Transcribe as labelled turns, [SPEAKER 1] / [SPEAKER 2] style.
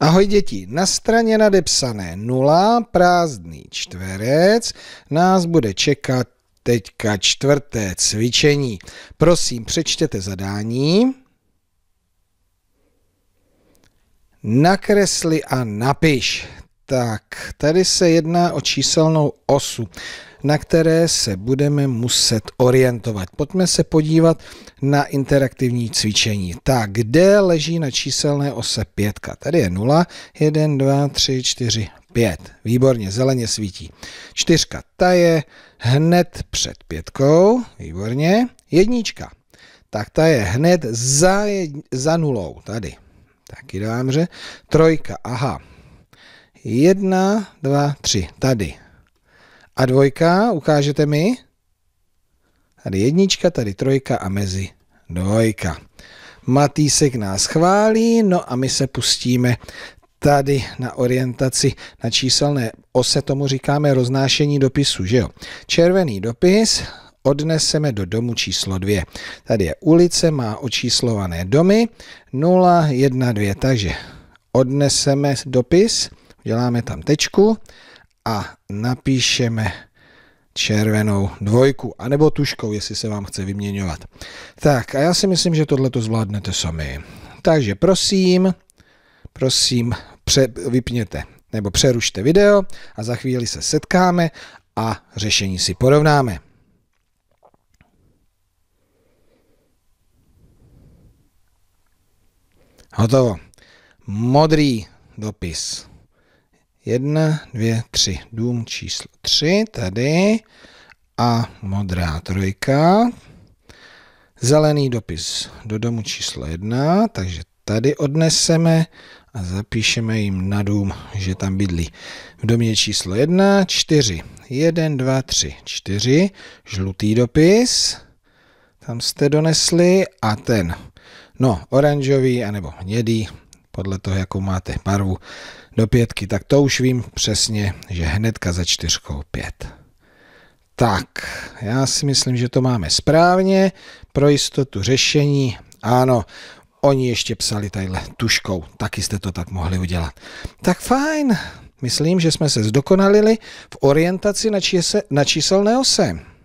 [SPEAKER 1] Ahoj děti, na straně nadepsané 0, prázdný čtverec, nás bude čekat teďka čtvrté cvičení. Prosím, přečtěte zadání. Nakresli a napiš. Tak, tady se jedná o číselnou osu na které se budeme muset orientovat. Pojďme se podívat na interaktivní cvičení. Tak, kde leží na číselné ose 5? Tady je 0, 1, 2, 3, 4, 5. Výborně, zeleně svítí. 4, ta je hned před pětkou. Výborně. Jednička, tak ta je hned za, jedni, za nulou, tady. Taky dám, že. Trojka, aha. Jedna, dva, tři, tady. A dvojka, ukážete mi? Tady jednička, tady trojka a mezi dvojka. Matýsek nás chválí, no a my se pustíme tady na orientaci na číselné ose, tomu říkáme roznášení dopisu, že jo? Červený dopis odneseme do domu číslo 2. Tady je ulice, má očíslované domy 0, 1, 2, takže odneseme dopis, děláme tam tečku, a napíšeme červenou dvojku, anebo tuškou, jestli se vám chce vyměňovat. Tak a já si myslím, že tohle to zvládnete sami. Takže prosím, prosím, pře- vypněte nebo přerušte video a za chvíli se setkáme a řešení si porovnáme. Hotovo. Modrý dopis. Jedna, dvě, tři. Dům číslo tři tady a modrá trojka. Zelený dopis do domu číslo jedna, takže tady odneseme a zapíšeme jim na dům, že tam bydlí. V domě číslo jedna čtyři. Jeden, dva, tři, čtyři. žlutý dopis, tam jste donesli a ten, no, oranžový anebo hnědý, podle toho, jakou máte barvu do pětky, tak to už vím přesně, že hnedka za čtyřkou pět. Tak, já si myslím, že to máme správně. Pro jistotu řešení, ano, oni ještě psali tadyhle tuškou, taky jste to tak mohli udělat. Tak fajn, myslím, že jsme se zdokonalili v orientaci na, čise, na číselné ose.